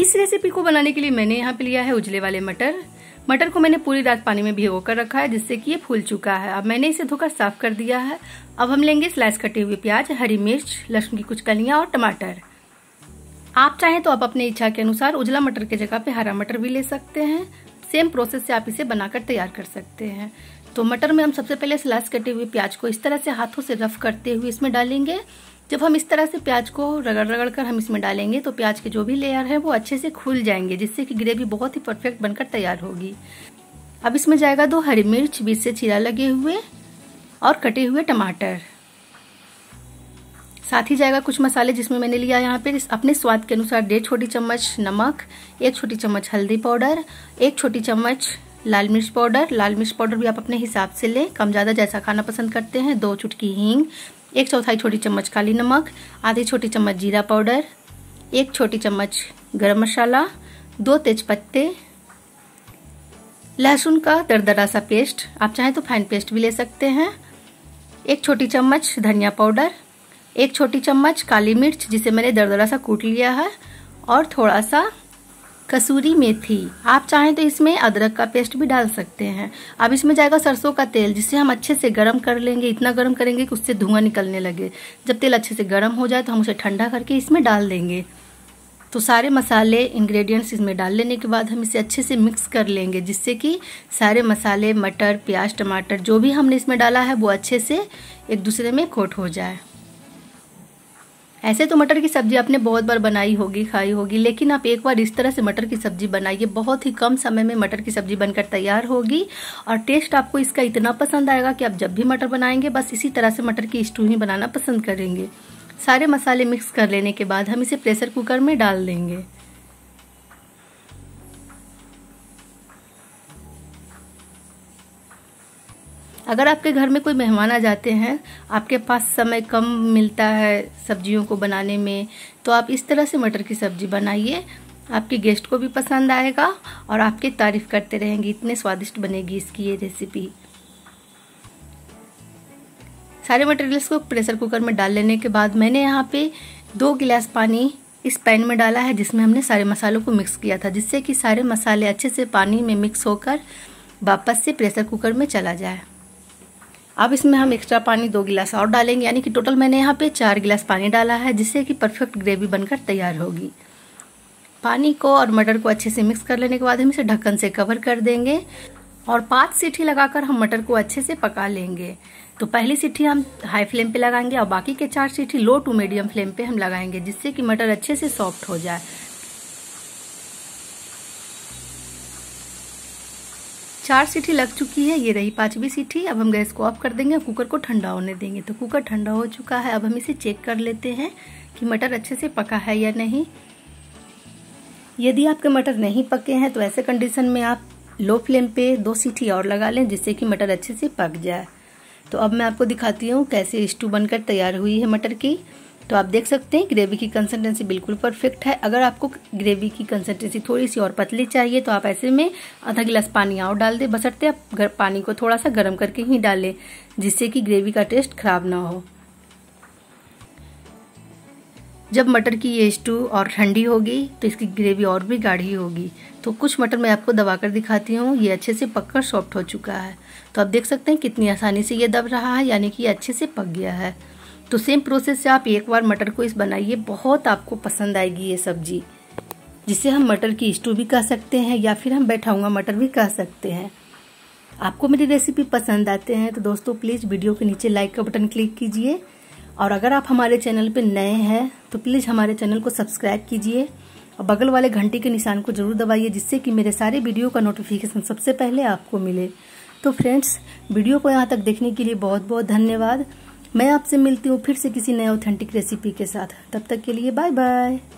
इस रेसिपी को बनाने के लिए मैंने यहाँ पे लिया है उजले वाले मटर मटर को मैंने पूरी रात पानी में भिगो कर रखा है जिससे कि ये फूल चुका है अब मैंने इसे धोकर साफ कर दिया है अब हम लेंगे स्लाइस कटे हुए प्याज हरी मिर्च लहसुन की कुछ कलियां और टमाटर आप चाहें तो आप अपने इच्छा के अनुसार उजला मटर की जगह पे हरा मटर भी ले सकते हैं सेम प्रोसेस से आप इसे बनाकर तैयार कर सकते हैं तो मटर में हम सबसे पहले स्लाइस कटे हुए प्याज को इस तरह से हाथों से रफ करते हुए इसमें डालेंगे जब हम इस तरह से प्याज को रगड़ रगड़ कर हम इसमें डालेंगे तो प्याज के जो भी लेयर है वो अच्छे से खुल जाएंगे जिससे कि ग्रेवी बहुत ही परफेक्ट बनकर तैयार होगी अब इसमें जाएगा दो हरी मिर्च बीच से चीरा लगे हुए और कटे हुए टमाटर साथ ही जाएगा कुछ मसाले जिसमें मैंने लिया यहाँ पे अपने स्वाद के अनुसार डेढ़ छोटी चम्मच नमक एक छोटी चम्मच हल्दी पाउडर एक छोटी चम्मच लाल मिर्च पाउडर लाल मिर्च पाउडर भी आप अपने हिसाब से लें कम ज़्यादा जैसा खाना पसंद करते हैं दो चुटकी हींग एक चौथाई छोटी चम्मच काली नमक आधी छोटी चम्मच जीरा पाउडर एक छोटी चम्मच गरम मसाला दो तेज पत्ते लहसुन का दरदरा सा पेस्ट आप चाहें तो फाइन पेस्ट भी ले सकते हैं एक छोटी चम्मच धनिया पाउडर एक छोटी चम्मच काली मिर्च जिसे मैंने दरदरा सा कूट लिया है और थोड़ा सा कसूरी मेथी आप चाहें तो इसमें अदरक का पेस्ट भी डाल सकते हैं अब इसमें जाएगा सरसों का तेल जिसे हम अच्छे से गर्म कर लेंगे इतना गर्म करेंगे कि उससे धुआं निकलने लगे जब तेल अच्छे से गर्म हो जाए तो हम उसे ठंडा करके इसमें डाल देंगे तो सारे मसाले इंग्रेडिएंट्स इसमें डाल लेने के बाद हम इसे अच्छे से मिक्स कर लेंगे जिससे कि सारे मसाले मटर प्याज टमाटर जो भी हमने इसमें डाला है वो अच्छे से एक दूसरे में कोट हो जाए ऐसे तो मटर की सब्जी आपने बहुत बार बनाई होगी खाई होगी लेकिन आप एक बार इस तरह से मटर की सब्जी बनाइए बहुत ही कम समय में मटर की सब्जी बनकर तैयार होगी और टेस्ट आपको इसका इतना पसंद आएगा कि आप जब भी मटर बनाएंगे बस इसी तरह से मटर की स्टू ही बनाना पसंद करेंगे सारे मसाले मिक्स कर लेने के बाद हम इसे प्रेशर कुकर में डाल देंगे अगर आपके घर में कोई मेहमान आ जाते हैं आपके पास समय कम मिलता है सब्जियों को बनाने में तो आप इस तरह से मटर की सब्जी बनाइए आपके गेस्ट को भी पसंद आएगा और आपकी तारीफ़ करते रहेंगे इतने स्वादिष्ट बनेगी इसकी ये रेसिपी सारे मटेरियल्स को प्रेशर कुकर में डाल लेने के बाद मैंने यहाँ पे दो गिलास पानी इस पैन में डाला है जिसमें हमने सारे मसालों को मिक्स किया था जिससे कि सारे मसाले अच्छे से पानी में मिक्स होकर वापस से प्रेशर कुकर में चला जाए अब इसमें हम एक्स्ट्रा पानी दो गिलास और डालेंगे यानी कि टोटल मैंने यहाँ पे चार गिलास पानी डाला है जिससे कि परफेक्ट ग्रेवी बनकर तैयार होगी पानी को और मटर को अच्छे से मिक्स कर लेने के बाद हम इसे ढक्कन से कवर कर देंगे और पाँच सीटी लगाकर हम मटर को अच्छे से पका लेंगे तो पहली सीटी हम हाई फ्लेम पे लगाएंगे और बाकी के चार सीटी लो टू मीडियम फ्लेम पे हम लगाएंगे जिससे कि मटर अच्छे से सॉफ्ट हो जाए चार सीटी लग चुकी है ये रही पांचवी सीटी अब हम गैस को ऑफ कर देंगे कुकर को ठंडा होने देंगे तो कुकर ठंडा हो चुका है अब हम इसे चेक कर लेते हैं कि मटर अच्छे से पका है या नहीं यदि आपके मटर नहीं पके हैं तो ऐसे कंडीशन में आप लो फ्लेम पे दो सीटी और लगा लें जिससे कि मटर अच्छे से पक जाए तो अब मैं आपको दिखाती हूँ कैसे स्टू बनकर तैयार हुई है मटर की तो आप देख सकते हैं ग्रेवी की कंसिस्टेंसी बिल्कुल परफेक्ट है अगर आपको ग्रेवी की कंसिस्टेंसी थोड़ी सी और पतली चाहिए तो आप ऐसे में आधा गिलास पानी और डाल दें बसरते आप पानी को थोड़ा सा गर्म करके ही डालें जिससे कि ग्रेवी का टेस्ट खराब ना हो जब मटर की ये स्टू और ठंडी होगी तो इसकी ग्रेवी और भी गाढ़ी होगी तो कुछ मटर मैं आपको दबा कर दिखाती हूँ ये अच्छे से पककर सॉफ्ट हो चुका है तो आप देख सकते हैं कितनी आसानी से ये दब रहा है यानी कि ये अच्छे से पक गया है तो सेम प्रोसेस से आप एक बार मटर को इस बनाइए बहुत आपको पसंद आएगी ये सब्जी जिसे हम मटर की स्टू भी कह सकते हैं या फिर हम बैठाऊँगा मटर भी कह सकते हैं आपको मेरी रेसिपी पसंद आते हैं तो दोस्तों प्लीज़ वीडियो के नीचे लाइक का बटन क्लिक कीजिए और अगर आप हमारे चैनल पर नए हैं तो प्लीज़ हमारे चैनल को सब्सक्राइब कीजिए और बगल वाले घंटी के निशान को जरूर दबाइए जिससे कि मेरे सारे वीडियो का नोटिफिकेशन सबसे पहले आपको मिले तो फ्रेंड्स वीडियो को यहाँ तक देखने के लिए बहुत बहुत धन्यवाद मैं आपसे मिलती हूँ फिर से किसी नए ऑथेंटिक रेसिपी के साथ तब तक के लिए बाय बाय